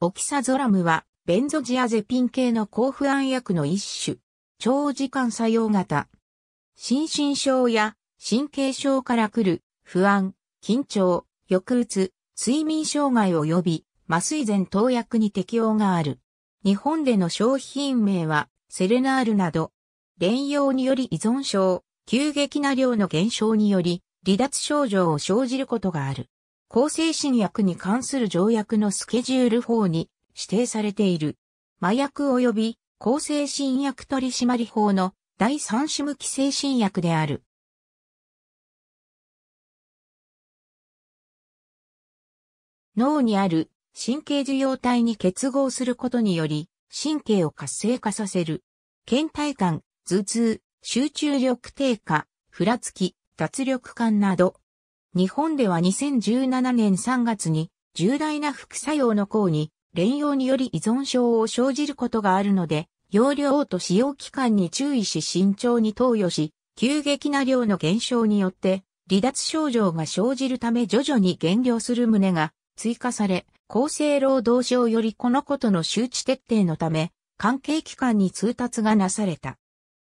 オキサゾラムは、ベンゾジアゼピン系の抗不安薬の一種。長時間作用型。心身症や神経症から来る不安、緊張、抑うつ、睡眠障害及び麻酔前投薬に適用がある。日本での商品名はセレナールなど、連用により依存症、急激な量の減少により離脱症状を生じることがある。向精神薬に関する条約のスケジュール法に指定されている。麻薬及び向精神薬取締法の第三種無期精神薬である。脳にある神経受容体に結合することにより、神経を活性化させる。倦怠感、頭痛、集中力低下、ふらつき、脱力感など、日本では2017年3月に重大な副作用の項に、連用により依存症を生じることがあるので、容量と使用期間に注意し慎重に投与し、急激な量の減少によって、離脱症状が生じるため徐々に減量する旨が追加され、厚生労働省よりこのことの周知徹底のため、関係機関に通達がなされた。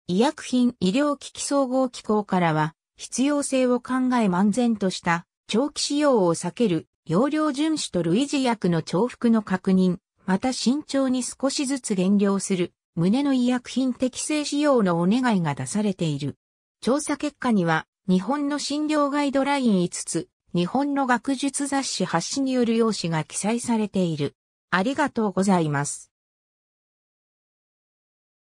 医薬品医療機器総合機構からは、必要性を考え漫然とした長期使用を避ける容量遵守と類似薬の重複の確認、また慎重に少しずつ減量する、胸の医薬品適正使用のお願いが出されている。調査結果には、日本の診療ガイドライン5つ、日本の学術雑誌発誌による用紙が記載されている。ありがとうございます。